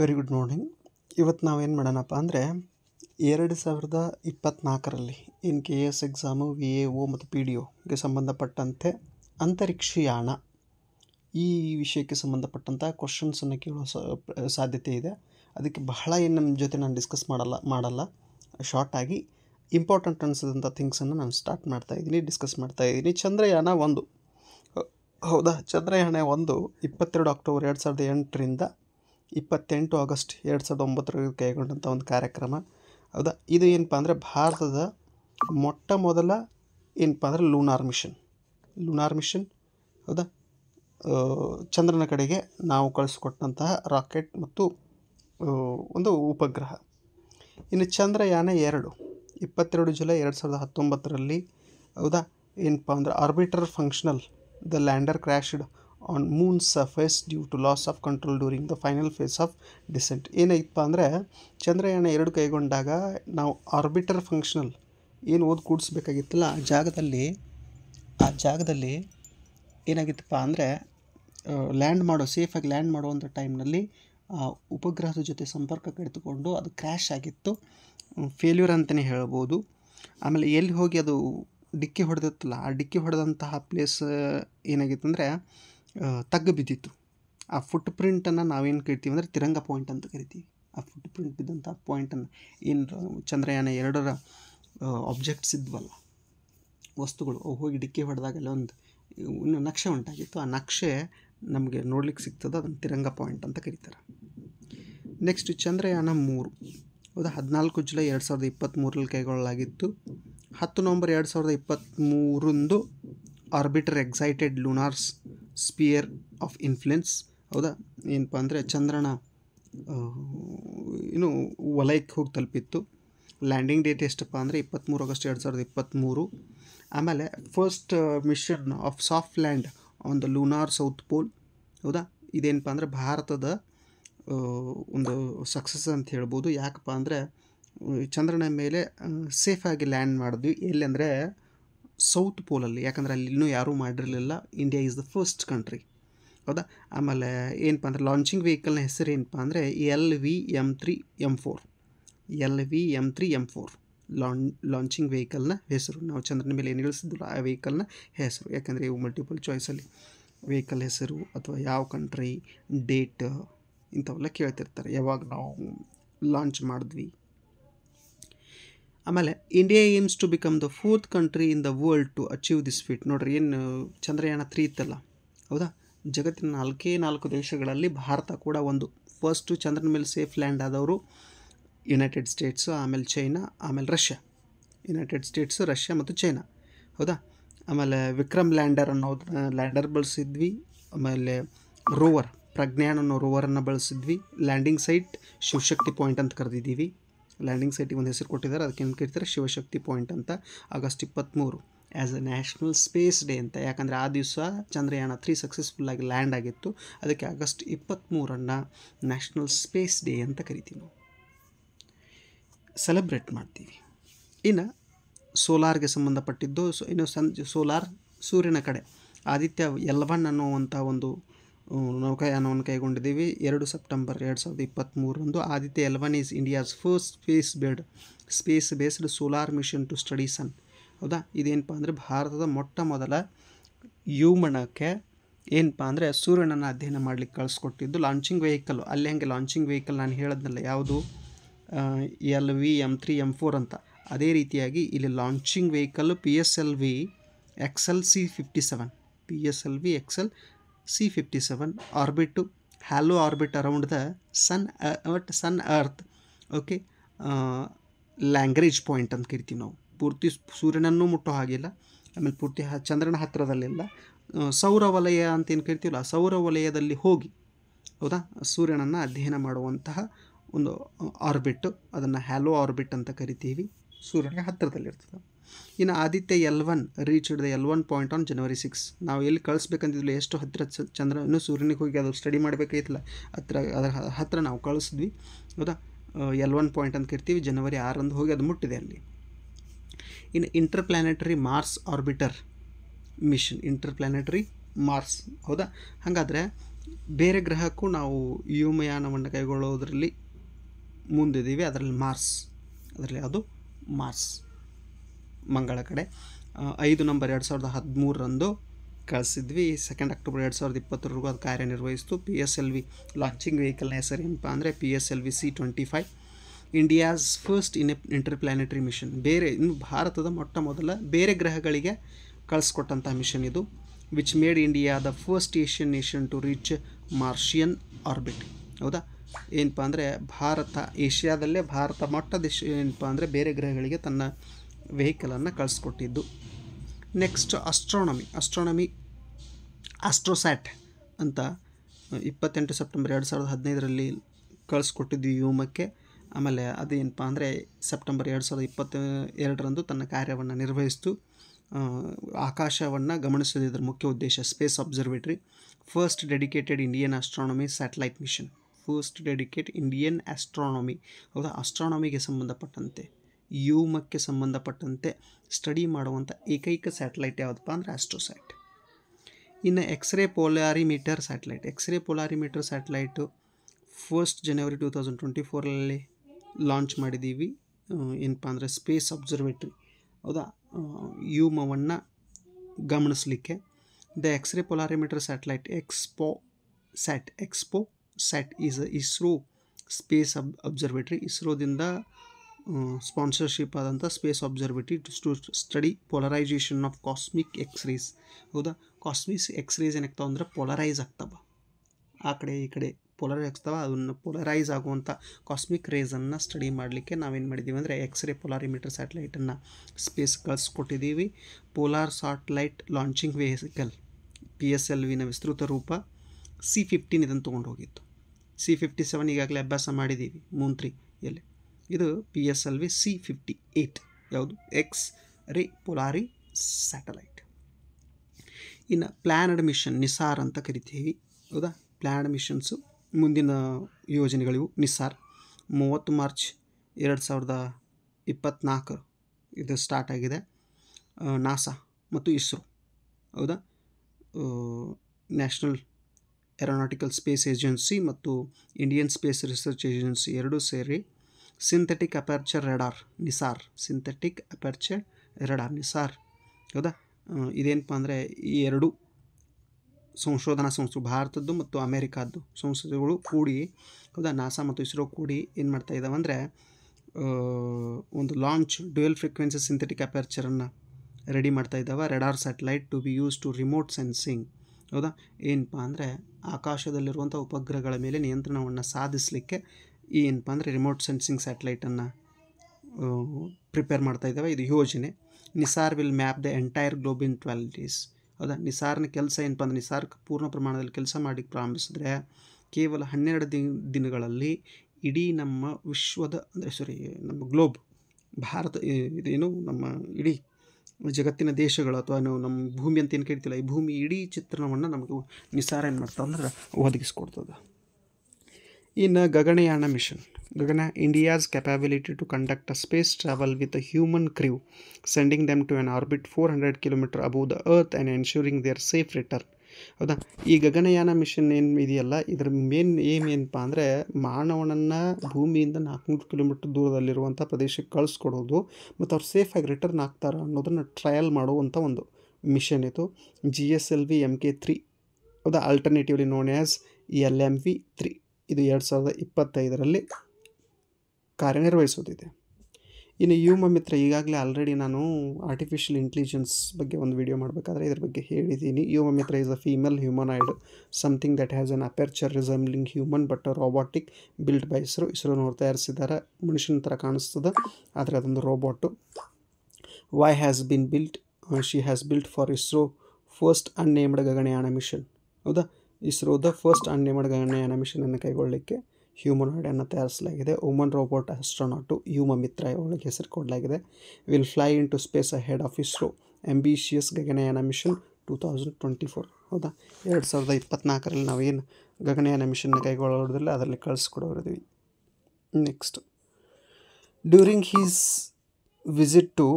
very good morning ಇವತ್ತು ನಾವೇನು ಮಾಡೋಣಪ್ಪ ಅಂದರೆ ಎರಡು ಸಾವಿರದ ಇಪ್ಪತ್ತ್ನಾಲ್ಕರಲ್ಲಿ in K A S exam V A O ಮತ್ತು ಪಿ ಡಿ ಒಗೆ ಸಂಬಂಧಪಟ್ಟಂತೆ ಅಂತರಿಕ್ಷಯಾಣ ಈ ವಿಷಯಕ್ಕೆ ಸಂಬಂಧಪಟ್ಟಂಥ ಕ್ವಶನ್ಸನ್ನು ಕೇಳೋ ಸಾಧ್ಯತೆ ಇದೆ ಅದಕ್ಕೆ ಬಹಳ ಏನು ನಮ್ಮ ಜೊತೆ ನಾನು ಡಿಸ್ಕಸ್ ಮಾಡಲ್ಲ ಮಾಡಲ್ಲ ಶಾರ್ಟಾಗಿ ಇಂಪಾರ್ಟೆಂಟ್ ಅನಿಸಿದಂಥ ಥಿಂಗ್ಸನ್ನು ನಾನು ಸ್ಟಾರ್ಟ್ ಮಾಡ್ತಾ ಇದ್ದೀನಿ ಡಿಸ್ಕಸ್ ಮಾಡ್ತಾ ಇದ್ದೀನಿ ಚಂದ್ರಯಾನ ಒಂದು ಹೌದಾ ಚಂದ್ರಯಾನ ಒಂದು ಇಪ್ಪತ್ತೆರಡು ಅಕ್ಟೋಬರ್ ಎರಡು ಸಾವಿರದ ಎಂಟರಿಂದ ಇಪ್ಪತ್ತೆಂಟು ಆಗಸ್ಟ್ ಎರಡು ಸಾವಿರದ ಒಂಬತ್ತರಲ್ಲಿ ಕೈಗೊಂಡಂಥ ಒಂದು ಕಾರ್ಯಕ್ರಮ ಹೌದಾ ಇದು ಏನಪ್ಪ ಅಂದರೆ ಭಾರತದ ಮೊಟ್ಟ ಮೊದಲ ಏನಪ್ಪ ಅಂದರೆ ಲೂನಾರ್ ಮಿಷನ್ ಲೂನಾರ್ ಮಿಷನ್ ಹೌದಾ ಚಂದ್ರನ ಕಡೆಗೆ ನಾವು ಕಳಿಸ್ಕೊಟ್ಟಂತಹ ರಾಕೆಟ್ ಮತ್ತು ಒಂದು ಉಪಗ್ರಹ ಇನ್ನು ಚಂದ್ರಯಾನ ಎರಡು ಇಪ್ಪತ್ತೆರಡು ಜುಲೈ ಎರಡು ಸಾವಿರದ ಹತ್ತೊಂಬತ್ತರಲ್ಲಿ ಹೌದಾ ಏನಪ್ಪ ಅಂದರೆ orbiter functional the lander crashed on moon surface due to loss of control during the final phase of descent ಏನಾಯ್ತಪ್ಪ ಅಂದರೆ ಚಂದ್ರಯಾನ ಎರಡು ಕೈಗೊಂಡಾಗ ನಾವು ಆರ್ಬಿಟರ್ ಫಂಕ್ಷನಲ್ ಏನು ಓದಿ ಕೂಡಿಸ್ಬೇಕಾಗಿತ್ತಲ್ಲ ಆ ಜಾಗದಲ್ಲಿ ಆ ಜಾಗದಲ್ಲಿ ಏನಾಗಿತ್ತಪ್ಪ ಅಂದರೆ ಲ್ಯಾಂಡ್ ಮಾಡೋ ಸೇಫಾಗಿ ಲ್ಯಾಂಡ್ ಮಾಡುವಂಥ ಟೈಮ್ನಲ್ಲಿ ಆ ಉಪಗ್ರಹದ ಜೊತೆ ಸಂಪರ್ಕ ಕಡಿದುಕೊಂಡು ಅದು ಕ್ರ್ಯಾಶ್ ಆಗಿತ್ತು ಫೇಲ್ಯೂರ್ ಅಂತಲೇ ಹೇಳ್ಬೋದು ಆಮೇಲೆ ಎಲ್ಲಿ ಹೋಗಿ ಅದು ಡಿಕ್ಕಿ ಹೊಡೆದಿತ್ತಲ್ಲ ಆ ಡಿಕ್ಕಿ ಹೊಡೆದಂತಹ ಪ್ಲೇಸ್ ಏನಾಗಿತ್ತು ತಗ್ಗು ಬಿದ್ದಿತ್ತು ಆ ಫುಟ್ ಪ್ರಿಂಟನ್ನು ನಾವೇನು ಕರಿತೀವಿ ಅಂದರೆ ತಿರಂಗ ಪಾಯಿಂಟ್ ಅಂತ ಕರಿತೀವಿ ಆ ಫುಟ್ ಪ್ರಿಂಟ್ ಬಿದ್ದಂಥ ಪಾಯಿಂಟನ್ನು ಏನು ಚಂದ್ರಯಾನ ಎರಡರ ಆಬ್ಜೆಕ್ಟ್ಸ್ ಇದ್ವಲ್ಲ ವಸ್ತುಗಳು ಅವು ಹೋಗಿ ಡಿಕ್ಕಿ ಹೊಡೆದಾಗ ಒಂದು ಇನ್ನು ನಕ್ಷೆ ಉಂಟಾಗಿತ್ತು ಆ ನಕ್ಷೆ ನಮಗೆ ನೋಡ್ಲಿಕ್ಕೆ ಸಿಗ್ತದೆ ಅದನ್ನು ತಿರಂಗ ಪಾಯಿಂಟ್ ಅಂತ ಕರೀತಾರೆ ನೆಕ್ಸ್ಟ್ ಚಂದ್ರಯಾನ ಮೂರು ಹೌದಾ ಹದಿನಾಲ್ಕು ಜುಲೈ ಎರಡು ಸಾವಿರದ ಇಪ್ಪತ್ತ್ಮೂರಲ್ಲಿ ಕೈಗೊಳ್ಳಲಾಗಿತ್ತು ಹತ್ತು ನವಂಬರ್ ಎರಡು ಸಾವಿರದ ಇಪ್ಪತ್ತ್ಮೂರಂದು orbiter exited lunar's sphere of influence ಹೌದಾ ಏನಪ್ಪ ಅಂದರೆ ಚಂದ್ರನ ಏನು ವಲಯಕ್ಕೆ ಹೋಗಿ ತಲುಪಿತ್ತು ಲ್ಯಾಂಡಿಂಗ್ ಡೇಟ್ ಎಷ್ಟಪ್ಪ ಅಂದರೆ ಇಪ್ಪತ್ತ್ಮೂರು ಆಗಸ್ಟ್ ಎರಡು ಸಾವಿರದ ಇಪ್ಪತ್ತ್ಮೂರು ಆಮೇಲೆ first mission of soft land on the lunar south pole ಹೌದಾ ಇದೇನಪ್ಪ ಅಂದರೆ ಭಾರತದ ಒಂದು ಸಕ್ಸಸ್ ಅಂತ ಹೇಳ್ಬೋದು ಯಾಕಪ್ಪ ಅಂದರೆ ಚಂದ್ರನ ಮೇಲೆ ಸೇಫಾಗಿ ಲ್ಯಾಂಡ್ ಮಾಡಿದ್ವಿ ಎಲ್ಲಿ ಅಂದರೆ ಸೌತ್ ಪೋಲಲ್ಲಿ ಯಾಕಂದರೆ ಅಲ್ಲಿ ಇನ್ನೂ ಯಾರೂ ಮಾಡಿರಲಿಲ್ಲ India is the first country ಹೌದಾ ಆಮೇಲೆ ಏನಪ್ಪ ಅಂದರೆ ಲಾಂಚಿಂಗ್ ವೆಹಿಕಲ್ನ ಹೆಸರು ಏನಪ್ಪ ಅಂದರೆ L V M three M four L V M three M four ಲಾನ್ ಲಾಂಚಿಂಗ್ ವೆಹಿಕಲ್ನ ಹೆಸರು ನಾವು ಚಂದ್ರನ ಮೇಲೆ ಏನು ಇಳಿಸಿದ್ರು ಆ ವೆಹಿಕಲ್ನ ಹೆಸರು ಯಾಕಂದರೆ ಇವು ಮಲ್ಟಿಪಲ್ ಚಾಯ್ಸಲ್ಲಿ ವೆಹಿಕಲ್ ಹೆಸರು ಅಥವಾ ಯಾವ ಕಂಟ್ರಿ ಡೇಟ್ ಇಂಥವೆಲ್ಲ ಕೇಳ್ತಿರ್ತಾರೆ ಯಾವಾಗ ನಾವು ಲಾಂಚ್ ಮಾಡಿದ್ವಿ ಆಮೇಲೆ India aims to become the fourth country in the world to achieve this feat ನೋಡ್ರಿ ಏನು ಚಂದ್ರಯಾನ ತ್ರೀ ಇತ್ತಲ್ಲ ಹೌದಾ ಜಗತ್ತಿನ ನಾಲ್ಕೇ ನಾಲ್ಕು ದೇಶಗಳಲ್ಲಿ ಭಾರತ ಕೂಡ ಒಂದು ಫಸ್ಟು ಚಂದ್ರನ ಮೇಲೆ ಸೇಫ್ ಲ್ಯಾಂಡ್ ಆದವರು ಯುನೈಟೆಡ್ ಸ್ಟೇಟ್ಸು ಆಮೇಲೆ ಚೈನಾ ಆಮೇಲೆ ರಷ್ಯಾ ಯುನೈಟೆಡ್ ಸ್ಟೇಟ್ಸು ರಷ್ಯಾ ಮತ್ತು ಚೈನಾ ಹೌದಾ ಆಮೇಲೆ ವಿಕ್ರಮ್ ಲ್ಯಾಂಡರ್ ಅನ್ನೋ ಲ್ಯಾಂಡರ್ ಬಳಸಿದ್ವಿ ಆಮೇಲೆ ರೋವರ್ ಪ್ರಜ್ಞಾನ್ ಅನ್ನೋ ರೋವರನ್ನು ಬಳಸಿದ್ವಿ ಲ್ಯಾಂಡಿಂಗ್ ಸೈಟ್ ಶಿವಶಕ್ತಿ ಪಾಯಿಂಟ್ ಅಂತ ಕರೆದಿದ್ದೀವಿ ಲ್ಯಾಂಡಿಂಗ್ ಸೈಟಿಗೆ ಒಂದು ಹೆಸರು ಕೊಟ್ಟಿದ್ದಾರೆ ಅದಕ್ಕೆ ಏನು ಕರಿತಾರೆ ಶಿವಶಕ್ತಿ ಪಾಯಿಂಟ್ ಅಂತ ಆಗಸ್ಟ್ ಇಪ್ಪತ್ತ್ಮೂರು as a national space day ಅಂತ ಯಾಕಂದರೆ ಆ ದಿವಸ ಚಂದ್ರಯಾನ ತ್ರೀ ಸಕ್ಸಸ್ಫುಲ್ಲಾಗಿ ಲ್ಯಾಂಡ್ ಆಗಿತ್ತು ಅದಕ್ಕೆ ಆಗಸ್ಟ್ ಇಪ್ಪತ್ತ್ಮೂರನ್ನು ನ್ಯಾಷನಲ್ ಸ್ಪೇಸ್ ಡೇ ಅಂತ ಕರಿತೀವಿ ನಾವು ಸೆಲೆಬ್ರೇಟ್ ಮಾಡ್ತೀವಿ ಇನ್ನು ಸೋಲಾರ್ಗೆ ಸಂಬಂಧಪಟ್ಟಿದ್ದು ಸೊ ಇನ್ನು ಸನ್ ಸೋಲಾರ್ ಸೂರ್ಯನ ಕಡೆ ಆದಿತ್ಯ ಎಲ್ ಅನ್ನುವಂಥ ಒಂದು ನಾವು ಕೈಗೊಂಡಿದ್ದೀವಿ ಎರಡು ಸೆಪ್ಟೆಂಬರ್ ಎರಡು ಸಾವಿರದ ಇಪ್ಪತ್ತ್ಮೂರರಂದು Aditya L one is India's first space based space based solar mission to study sun ಹೌದಾ ಇದೇನಪ್ಪ ಅಂದರೆ ಭಾರತದ ಮೊಟ್ಟ ಮೊದಲ ಯುಮಣಕ್ಕೆ ಏನಪ್ಪ ಅಂದರೆ ಸೂರ್ಯನನ್ನು ಅಧ್ಯಯನ ಮಾಡಲಿಕ್ಕೆ ಕಳಿಸ್ಕೊಟ್ಟಿದ್ದು ಲಾಂಚಿಂಗ್ ವೆಹಿಕಲ್ ಅಲ್ಲಿ ಹಂಗೆ ಲಾಂಚಿಂಗ್ ವೆಹಿಕಲ್ ನಾನು ಹೇಳೋದ್ನಲ್ಲ ಯಾವುದು L V M three M four ಅಂತ ಅದೇ ರೀತಿಯಾಗಿ ಇಲ್ಲಿ launching vehicle P S L V X L C fifty seven P S L V X L C57 orbit to halo orbit around the sun uh, ಒಟ್ sun earth okay uh, Lagrange point ಅಂತ ಕರಿತೀವಿ ನಾವು ಪೂರ್ತಿ ಸೂರ್ಯನನ್ನು ಮುಟ್ಟೋ ಹಾಗಿಲ್ಲ ಆಮೇಲೆ ಪೂರ್ತಿ ಚಂದ್ರನ ಹತ್ತಿರದಲ್ಲೆಲ್ಲ ಸೌರ ವಲಯ ಅಂತ ಏನು ಕರಿತೀವಲ್ಲ ಸೌರ ವಲಯದಲ್ಲಿ ಹೋಗಿ ಹೌದಾ ಸೂರ್ಯನನ್ನು ಅಧ್ಯಯನ ಮಾಡುವಂತಹ ಒಂದು ಆರ್ಬಿಟ್ಟು ಅದನ್ನು ಹ್ಯಾಲೋ ಆರ್ಬಿಟ್ ಅಂತ ಕರಿತೀವಿ ಸೂರ್ಯನಿಗೆ ಹತ್ತಿರದಲ್ಲಿರ್ತದೆ ಇನ್ನು ಆದಿತ್ಯ ಎಲ್ ಒನ್ ರೀಚ್ ಹಿಡಿದ L one point on January six ನಾವು ಎಲ್ಲಿ ಕಳಿಸ್ಬೇಕಂತಿದ್ವಿ ಎಷ್ಟು ಹತ್ತಿರ ಚಂದ್ರ ಇನ್ನೂ ಸೂರ್ಯನಿಗೆ ಹೋಗಿ ಅದು ಸ್ಟಡಿ ಮಾಡಬೇಕಾಗಿತ್ತಲ್ಲ ಹತ್ರ ಅದರ ಹತ್ತಿರ ನಾವು ಕಳಿಸಿದ್ವಿ ಹೌದಾ ಎಲ್ ಒನ್ ಪಾಯಿಂಟ್ ಅಂತ ಕರಿತೀವಿ ಜನವರಿ ಆರಂದು ಹೋಗಿ ಅದು ಮುಟ್ಟಿದೆ ಅಲ್ಲಿ ಇನ್ನು interplanetary Mars orbiter mission interplanetary Mars ಹೌದಾ ಹಾಗಾದರೆ ಬೇರೆ ಗ್ರಹಕ್ಕೂ ನಾವು ವ್ಯೋಮಯಾನವನ್ನು ಕೈಗೊಳ್ಳೋದರಲ್ಲಿ ಮುಂದಿದ್ದೀವಿ ಅದರಲ್ಲಿ ಮಾರ್ಸ್ ಅದರಲ್ಲಿ ಅದು ಮಾರ್ಸ್ ಮಂಗಳ ಕಡೆ ಐದು ನಂಬರ್ ಎರಡು ಸಾವಿರದ ಹದಿಮೂರರಂದು ಕಳಿಸಿದ್ವಿ ಸೆಕೆಂಡ್ ಅಕ್ಟೋಬರ್ ಎರಡು ಸಾವಿರದ ಇಪ್ಪತ್ತರವರೆಗೂ ಅದು ಕಾರ್ಯನಿರ್ವಹಿಸಿತು P S L V launching ವೆಹಿಕಲ್ನ ಹೆಸರು ಏನಪ್ಪ ಅಂದರೆ P S L V C twenty five India's first in interplanetary mission ಬೇರೆ ಇನ್ನು ಭಾರತದ ಮೊಟ್ಟ ಮೊದಲ ಬೇರೆ ಗ್ರಹಗಳಿಗೆ ಕಳಿಸ್ಕೊಟ್ಟಂಥ ಮಿಷನ್ ಇದು which made India the first Asian nation to reach Martian orbit ಹೌದಾ ಏನಪ್ಪ ಅಂದರೆ ಭಾರತ ಏಷ್ಯಾದಲ್ಲೇ ಭಾರತ ಮೊಟ್ಟ ದೇಶ ಏನಪ್ಪ ಅಂದರೆ ಬೇರೆ ಗ್ರಹಗಳಿಗೆ ತನ್ನ ವೆಹಿಕಲನ್ನು ಕಳಿಸ್ಕೊಟ್ಟಿದ್ದು ನೆಕ್ಸ್ಟ್ ಅಸ್ಟ್ರಾನಮಿ ಅಸ್ಟ್ರಾನಮಿ ಆಸ್ಟ್ರೋಸ್ಯಾಟ್ ಅಂತ ಇಪ್ಪತ್ತೆಂಟು ಸೆಪ್ಟೆಂಬರ್ ಎರಡು ಸಾವಿರದ ಹದಿನೈದರಲ್ಲಿ ಕಳಿಸ್ಕೊಟ್ಟಿದ್ದು ವ್ಯೂಮಕ್ಕೆ ಆಮೇಲೆ ಅದೇನಪ್ಪ ಅಂದರೆ ಸೆಪ್ಟೆಂಬರ್ ಎರಡು ಸಾವಿರದ ಇಪ್ಪತ್ತ ಎರಡರಂದು ತನ್ನ ಕಾರ್ಯವನ್ನು ನಿರ್ವಹಿಸಿತು ಆಕಾಶವನ್ನು ಗಮನಿಸೋದು ಇದರ ಮುಖ್ಯ ಉದ್ದೇಶ space observatory first dedicated Indian astronomy satellite mission first dedicate Indian astronomy ಹೌದಾ ಆಸ್ಟ್ರಾನಮಿಗೆ ಸಂಬಂಧಪಟ್ಟಂತೆ ಯೂಮಕ್ಕೆ ಸಂಬಂಧಪಟ್ಟಂತೆ ಸ್ಟಡಿ ಮಾಡುವಂಥ ಏಕೈಕ ಸ್ಯಾಟಲೈಟ್ ಯಾವುದಪ್ಪ ಅಂದರೆ ಆಸ್ಟ್ರೋಸ್ಯಾಟ್ ಇನ್ನು X ray polarimeter satellite X ray polarimeter satellite first January two thousand twenty ಫೋರಲ್ಲಿ ಲಾಂಚ್ ಮಾಡಿದ್ದೀವಿ ಏನಪ್ಪ ಅಂದರೆ ಸ್ಪೇಸ್ ಅಬ್ಸರ್ವೇಟ್ರಿ ಹೌದಾ ಯೂಮವನ್ನು ಗಮನಿಸಲಿಕ್ಕೆ the X ray polarimeter satellite XPoSat XPoSat is ISRO space ob observatory ಇಸ್ರೋದಿಂದ ಸ್ಪಾನ್ಸರ್ಶಿಪ್ ಆದಂಥ space observatory to study polarisation of cosmic X rays ಹೌದಾ ಕಾಸ್ಮಿಕ್ಸ್ ಎಕ್ಸ್ರೇಸ್ ಏನಾಗ್ತಾವ ಅಂದ್ರೆ ಪೊಲರೈಸ್ ಆಗ್ತಾವ ಆ ಕಡೆ ಈ ಕಡೆ ಪೊಲರೈಸ್ ಆಗ್ತಾವ ಅದನ್ನು ಪೊಲರೈಸ್ ಆಗುವಂಥ ಕಾಸ್ಮಿಕ್ ರೇಸನ್ನು ಸ್ಟಡಿ ಮಾಡಲಿಕ್ಕೆ ನಾವೇನು ಮಾಡಿದ್ದೀವಿ ಅಂದರೆ ಎಕ್ಸ್ರೇ ಪೊಲಾರಿಮೀಟರ್ ಸ್ಯಾಟಲೈಟನ್ನು ಸ್ಪೇಸ್ ಕಳಿಸ್ಕೊಟ್ಟಿದ್ದೀವಿ polar satellite launching vehicle P S L ವಿನ ವಿಸ್ತೃತ ರೂಪ ಸಿ ಫಿಫ್ಟೀನ್ ಇದನ್ನು ತೊಗೊಂಡು ಹೋಗಿತ್ತು ಸಿ ಫಿಫ್ಟಿ ಸೆವೆನ್ ಈಗಾಗಲೇ ಅಭ್ಯಾಸ ಮಾಡಿದ್ದೀವಿ ಮೂನ್ ಎಲ್ಲಿ ಇದು P S L V C fifty eight ಯಾವುದು ಎಕ್ಸ್ ರೇ ಪೊಲಾರಿ ಸ್ಯಾಟಲೈಟ್ ಇನ್ನು ಪ್ಲ್ಯಾನಡ್ ಮಿಷನ್ ನಿಸಾರ್ ಅಂತ ಕರಿತೀವಿ ಹೌದಾ ಪ್ಲ್ಯಾನಡ್ ಮಿಷನ್ಸು ಮುಂದಿನ ಯೋಜನೆಗಳಿವು ನಿಸಾರ್ ಮೂವತ್ತು ಮಾರ್ಚ್ ಎರಡು ಸಾವಿರದ ಇಪ್ಪತ್ನಾಲ್ಕು ಇದು ಸ್ಟಾರ್ಟ್ ಆಗಿದೆ ನಾಸಾ ಮತ್ತು ಇಸ್ರೋ ಹೌದಾ ನ್ಯಾಷನಲ್ ಏರೋನಾಟಿಕಲ್ ಸ್ಪೇಸ್ ಏಜೆನ್ಸಿ ಮತ್ತು ಇಂಡಿಯನ್ ಸ್ಪೇಸ್ ರಿಸರ್ಚ್ ಏಜೆನ್ಸಿ ಎರಡೂ ಸೇರಿ synthetic aperture radar NISAR synthetic aperture radar NISAR ಹೌದಾ ಇದೇನಪ್ಪ ಅಂದರೆ ಈ ಎರಡು ಸಂಶೋಧನಾ ಸಂಸ್ಥೆ ಭಾರತದ್ದು ಮತ್ತು ಅಮೇರಿಕಾದ್ದು ಸಂಸ್ಥೆಗಳು ಕೂಡಿ ಹೌದಾ ನಾಸಾ ಮತ್ತು ಇಸ್ರೋ ಕೂಡಿ ಏನು ಮಾಡ್ತಾ ಇದ್ದಾವೆ ಅಂದರೆ ಒಂದು ಲಾಂಚ್ ಡ್ಯುಯಲ್ ಫ್ರೀಕ್ವೆನ್ಸಿ ಸಿಂಥೆಟಿಕ್ ಅಪರ್ಚರನ್ನು ರೆಡಿ ಮಾಡ್ತಾ ಇದ್ದಾವೆ radar satellite to be use to remote sensing ಹೌದಾ ಏನಪ್ಪ ಅಂದರೆ ಆಕಾಶದಲ್ಲಿರುವಂಥ ಉಪಗ್ರಹಗಳ ಮೇಲೆ ನಿಯಂತ್ರಣವನ್ನು ಸಾಧಿಸಲಿಕ್ಕೆ ಏನಪ್ಪ ಅಂದರೆ ರಿಮೋಟ್ ಸೆನ್ಸಿಂಗ್ ಸ್ಯಾಟಲೈಟನ್ನು ಪ್ರಿಪೇರ್ ಮಾಡ್ತಾ ಇದ್ದಾವೆ ಇದು ಯೋಜನೆ NISAR will map the entire globe in twelve days ಹೌದಾ ನಿಸಾರ್ನ ಕೆಲಸ ಏನಪ್ಪ ಅಂದರೆ ನಿಸಾರ್ ಪೂರ್ಣ ಪ್ರಮಾಣದಲ್ಲಿ ಕೆಲಸ ಮಾಡಿ ಪ್ರಾರಂಭಿಸಿದ್ರೆ ಕೇವಲ ಹನ್ನೆರಡು ದಿನ ದಿನಗಳಲ್ಲಿ ಇಡೀ ನಮ್ಮ ವಿಶ್ವದ ಅಂದರೆ ಸಾರಿ ನಮ್ಮ ಗ್ಲೋಬ್ ಭಾರತ ಇದೇನು ನಮ್ಮ ಇಡೀ ಜಗತ್ತಿನ ದೇಶಗಳು ಅಥವಾ ನಾವು ನಮ್ಮ ಭೂಮಿ ಅಂತ ಏನು ಕರಿತಿಲ್ಲ ಈ ಭೂಮಿ ಇಡೀ ಚಿತ್ರಣವನ್ನು ನಮಗೆ ನಿಸಾರ ಏನು ಮಾಡ್ತಾವಂದ್ರೆ ಅಂದ್ರೆ ಒದಗಿಸ್ಕೊಡ್ತದೆ ಇನ್ನು Gaganyaan mission Gagan India's India's to conduct space space with with with human human sending sending to on orbit orbit 400 kilometre above the Earth and ensuring their safe return ಹೌದಾ ಈ ಗಗನಯಾನ ಮಿಷನ್ ಏನು ಇದೆಯಲ್ಲ ಇದರ ಮೇನ್ ಏಮ್ ಏನಪ್ಪ ಅಂದರೆ ಮಾನವನನ್ನು ಭೂಮಿಯಿಂದ ನಾಲ್ಕುನೂರು ಕಿಲೋಮೀಟ್ರ್ ದೂರದಲ್ಲಿರುವಂಥ ಪ್ರದೇಶಕ್ಕೆ ಕಳಿಸ್ಕೊಡೋದು ಮತ್ತು ಅವ್ರು ಸೇಫಾಗಿ ರಿಟರ್ನ್ ಆಗ್ತಾರ ಅನ್ನೋದನ್ನು ಟ್ರಯಲ್ ಮಾಡುವಂಥ ಒಂದು ಮಿಷನ್ ಇದು G S L V M K three ಹೌದಾ alternatively known as L M V three ಇದು ಎರಡು ಸಾವಿರದ ಇಪ್ಪತ್ತೈದರಲ್ಲಿ ಕಾರ್ಯನಿರ್ವಹಿಸುತ್ತಿದೆ ಇನ್ನು ಯೂಮ ಮಿತ್ರ ಈಗಾಗಲೇ ಆಲ್ರೆಡಿ ನಾನು ಆರ್ಟಿಫಿಷಿಯಲ್ ಇಂಟೆಲಿಜೆನ್ಸ್ ಬಗ್ಗೆ ಒಂದು ವಿಡಿಯೋ ಮಾಡಬೇಕಾದ್ರೆ ಇದ್ರ ಬಗ್ಗೆ ಹೇಳಿದ್ದೀನಿ Vyommitra is a female humanoid something that has an aperture resembling human but robotic build by ISRO ISRO ಅವ್ರು ತಯಾರಿಸಿದ್ದಾರೆ ಮನುಷ್ಯನ ಥರ ಕಾಣಿಸ್ತದೆ ಆದರೆ ಅದೊಂದು ರೋಬೋಟು ವೈ has been built she has built for ISRO first unnamed Gaganyaan mission ಹೌದಾ ಇಸ್ರೋದ ಫಸ್ಟ್ ಅನ್ಲಿಮಿಟೆಡ್ ಗಗನಯಾನ ಮಿಷನನ್ನು ಕೈಗೊಳ್ಳಲಿಕ್ಕೆ ಹ್ಯೂಮನ್ ಹಾಡನ್ನು ತಯಾರಿಸಲಾಗಿದೆ ಉಮನ್ ರೋಬೋಟ್ ಆಸ್ಟ್ರೋನಾಟು ಯೂಮ ಮಿತ್ರ ಇವಳಿಗೆ ಹೆಸರು ಕೊಡಲಾಗಿದೆ will fly into space ahead of ISRO ambitious Gaganyaan mission two thousand twenty four ಹೌದಾ ಎರಡು ಸಾವಿರದ ಇಪ್ಪತ್ನಾಲ್ಕರಲ್ಲಿ ನಾವೇನು ಗಗನಯಾನ ಮಿಷನ್ನ ಕೈಗೊಳ್ಳೋದ್ರಲ್ಲ ಅದರಲ್ಲಿ ಕಳಿಸ್ಕೊಡೋರಿದ್ವಿ next during his visit to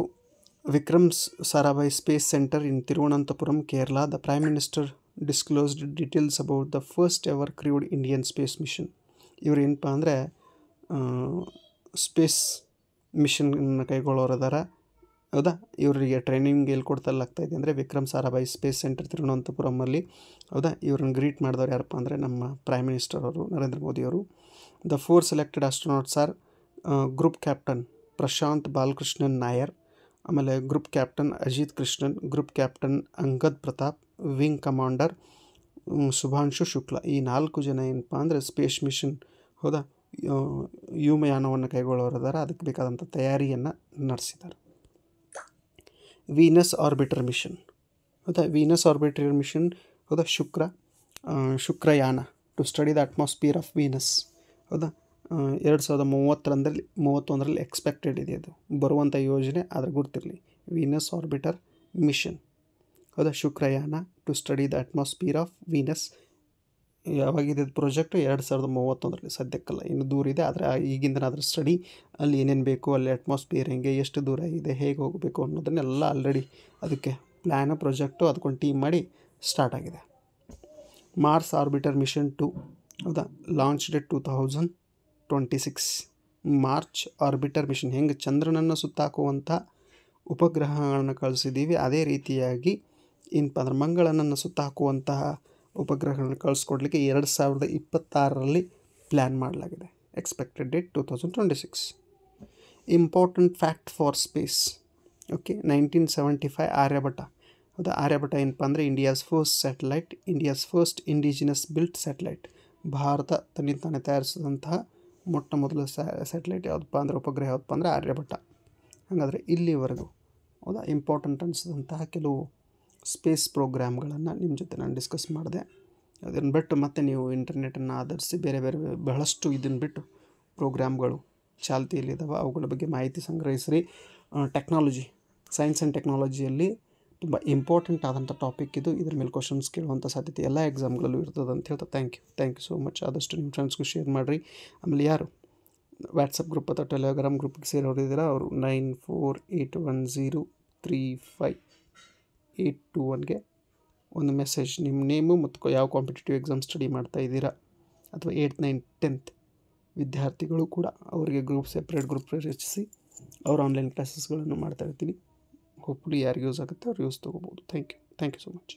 Vikram Sarabhai space centre in Thiruvananthapuram Kerala the prime minister disclosed details about the first ever crewed Indian space mission ಇವ್ರು ಏನಪ್ಪ ಅಂದರೆ ಸ್ಪೇಸ್ ಮಿಷನ್ನ ಕೈಗೊಳ್ಳೋರು ಅದಾರ ಹೌದಾ ಇವರಿಗೆ ಟ್ರೈನಿಂಗ್ ಎಲ್ಲಿ ಇದೆ ಅಂದರೆ ವಿಕ್ರಮ್ ಸಾರಾಭಾಯಿ ಸ್ಪೇಸ್ ಸೆಂಟರ್ ತಿರುವನಂತಪುರಮಲ್ಲಿ ಹೌದಾ ಇವ್ರನ್ನ ಗ್ರೀಟ್ ಮಾಡಿದವ್ರು ಯಾರಪ್ಪ ಅಂದರೆ ನಮ್ಮ ಪ್ರೈಮ್ ಮಿನಿಸ್ಟರ್ ಅವರು ನರೇಂದ್ರ ಮೋದಿಯವರು the four selected astronauts are group captain Prashanth Balakrishnan Nair ಆಮೇಲೆ group captain Ajit Krishnan group captain Angad Pratap wing commander Shubhanshu Shukla ಈ ನಾಲ್ಕು ಜನ ಏನಪ್ಪ ಅಂದರೆ ಸ್ಪೇಸ್ ಮಿಷನ್ ಹೌದಾ ವ್ಯೋಮಯಾನವನ್ನು ಕೈಗೊಳ್ಳೋರಿದ್ದಾರೆ ಅದಕ್ಕೆ ಬೇಕಾದಂಥ ತಯಾರಿಯನ್ನು ನಡೆಸಿದ್ದಾರೆ ವೀನಸ್ ಆರ್ಬಿಟರ್ ಮಿಷನ್ ಹೌದಾ ವೀನಸ್ ಆರ್ಬಿಟರ್ ಮಿಷನ್ ಹೌದಾ Shukra Shukrayaan to study the atmosphere of Venus ಹೌದಾ ಎರಡು ಸಾವಿರದ ಮೂವತ್ತರಂದರಲ್ಲಿ ಮೂವತ್ತೊಂದರಲ್ಲಿ ಎಕ್ಸ್ಪೆಕ್ಟೆಡ್ ಇದೆ ಅದು ಬರುವಂಥ ಯೋಜನೆ ಅದ್ರ ಗುರ್ತಿರಲಿ ವೀನಸ್ ಆರ್ಬಿಟರ್ ಮಿಷನ್ ಹೌದಾ Shukrayaan to study the atmosphere of Venus ಯಾವಾಗಿದೆ ಪ್ರಾಜೆಕ್ಟ್ ಎರಡು ಸಾವಿರದ ಮೂವತ್ತೊಂದರಲ್ಲಿ ಸದ್ಯಕ್ಕಲ್ಲ ಇನ್ನು ದೂರ ಇದೆ ಆದರೆ ಈಗಿಂದ ಅದರ ಸ್ಟಡಿ ಅಲ್ಲಿ ಏನೇನು ಬೇಕು ಅಲ್ಲಿ ಅಟ್ಮಾಸ್ಫಿಯರ್ ಹೆಂಗೆ ಎಷ್ಟು ದೂರ ಇದೆ ಹೇಗೆ ಹೋಗಬೇಕು ಅನ್ನೋದನ್ನೆಲ್ಲ ಆಲ್ರೆಡಿ ಅದಕ್ಕೆ ಪ್ಲ್ಯಾನ್ ಪ್ರಾಜೆಕ್ಟು ಅದಕ್ಕೊಂದು ಟೀಮ್ ಮಾಡಿ ಸ್ಟಾರ್ಟ್ ಆಗಿದೆ ಮಾರ್ಸ್ ಆರ್ಬಿಟರ್ ಮಿಷನ್ ಟು ಹೌದಾ launch date two thousand twenty six March orbiter mission ಹೆಂಗೆ ಚಂದ್ರನನ್ನು ಸುತ್ತಾಕುವಂಥ ಉಪಗ್ರಹಗಳನ್ನು ಕಳಿಸಿದ್ದೀವಿ ಅದೇ ರೀತಿಯಾಗಿ ಏನಪ್ಪ ಅಂದ್ರೆ ಮಂಗಳನನ್ನು ಸುತ್ತ ಹಾಕುವಂತಹ ಉಪಗ್ರಹಗಳನ್ನು ಕಳಿಸ್ಕೊಡ್ಲಿಕ್ಕೆ ಎರಡು ಸಾವಿರದ ಇಪ್ಪತ್ತಾರರಲ್ಲಿ ಪ್ಲ್ಯಾನ್ ಮಾಡಲಾಗಿದೆ expected date two thousand twenty six important fact for space okay nineteen seventy five Aryabhata ಹೌದಾ ಆರ್ಯಭಟ ಏನಪ್ಪ ಅಂದರೆ India's first satellite India's first indigenous built satellite ಭಾರತ ತನ್ನಿಂದ ತಾನೇ ತಯಾರಿಸಿದಂತಹ ಮೊಟ್ಟ ಮೊದಲ ಸ್ಯಾಟಲೈಟ್ ಯಾವುದಪ್ಪ ಅಂದರೆ ಉಪಗ್ರಹ ಯಾವುದಪ್ಪ ಅಂದರೆ ಆರ್ಯಭಟ ಹಾಗಾದರೆ ಇಲ್ಲಿವರೆಗೂ ಹೌದಾ ಇಂಪಾರ್ಟೆಂಟ್ ಅನಿಸಿದಂತಹ ಕೆಲವು ಸ್ಪೇಸ್ ಪ್ರೋಗ್ರಾಮ್ಗಳನ್ನು ನಿಮ್ಮ ಜೊತೆ ನಾನು ಡಿಸ್ಕಸ್ ಮಾಡಿದೆ ಅದನ್ನು ಬಿಟ್ಟು ಮತ್ತೆ ನೀವು ಇಂಟರ್ನೆಟನ್ನು ಆಧರಿಸಿ ಬೇರೆ ಬೇರೆ ಬಹಳಷ್ಟು ಇದನ್ನು ಬಿಟ್ಟು ಪ್ರೋಗ್ರಾಮ್ಗಳು ಚಾಲ್ತಿಯಲ್ಲಿದ್ದಾವೆ ಅವುಗಳ ಬಗ್ಗೆ ಮಾಹಿತಿ ಸಂಗ್ರಹಿಸ್ರಿ ಟೆಕ್ನಾಲಜಿ ಸೈನ್ಸ್ ಆ್ಯಂಡ್ ಟೆಕ್ನಾಲಜಿಯಲ್ಲಿ ತುಂಬ ಇಂಪಾರ್ಟೆಂಟ್ ಆದಂಥ ಟಾಪಿಕ್ ಇದು ಇದ್ರ ಮೇಲೆ ಕ್ವಶನ್ಸ್ ಕೇಳುವಂಥ ಸಾಧ್ಯತೆ ಎಲ್ಲ ಎಕ್ಸಾಮ್ಗಳಲ್ಲೂ ಇರ್ತದೆ ಅಂತ ಹೇಳ್ತಾ thank you thank you so much ಆದಷ್ಟು ನಿಮ್ಮ ಫ್ರೆಂಡ್ಸ್ಗೂ ಶೇರ್ ಮಾಡಿರಿ ಆಮೇಲೆ ಯಾರು ವಾಟ್ಸಪ್ ಗ್ರೂಪ್ ಅಥವಾ ಟೆಲಿಗ್ರಾಮ್ ಗ್ರೂಪ್ಗೆ ಸೇರೋರಿದ್ದೀರಾ ಅವರು nine four eight one zero three five eight two ಒನ್ಗೆ ಒಂದು ಮೆಸೇಜ್ ನಿಮ್ಮ ನೇಮು ಮತ್ತು ಯಾವ ಕಾಂಪಿಟೇಟಿವ್ ಎಕ್ಸಾಮ್ ಸ್ಟಡಿ ಮಾಡ್ತಾ ಇದ್ದೀರಾ ಅಥವಾ ಏಯ್ಟ್ ನೈನ್ ಟೆಂತ್ ವಿದ್ಯಾರ್ಥಿಗಳು ಕೂಡ ಅವರಿಗೆ ಗ್ರೂಪ್ ಸೆಪ್ರೇಟ್ ಗ್ರೂಪ್ ರಚಿಸಿ ಅವ್ರ ಆನ್ಲೈನ್ ಕ್ಲಾಸಸ್ಗಳನ್ನು ಮಾಡ್ತಾ ಇರ್ತೀನಿ ಹೋಪ್ಫುಲಿ ಯಾರಿಗೆ ಯೂಸ್ ಆಗುತ್ತೆ ಅವ್ರು ಯೂಸ್ ತೊಗೋಬೋದು thank you thank you so much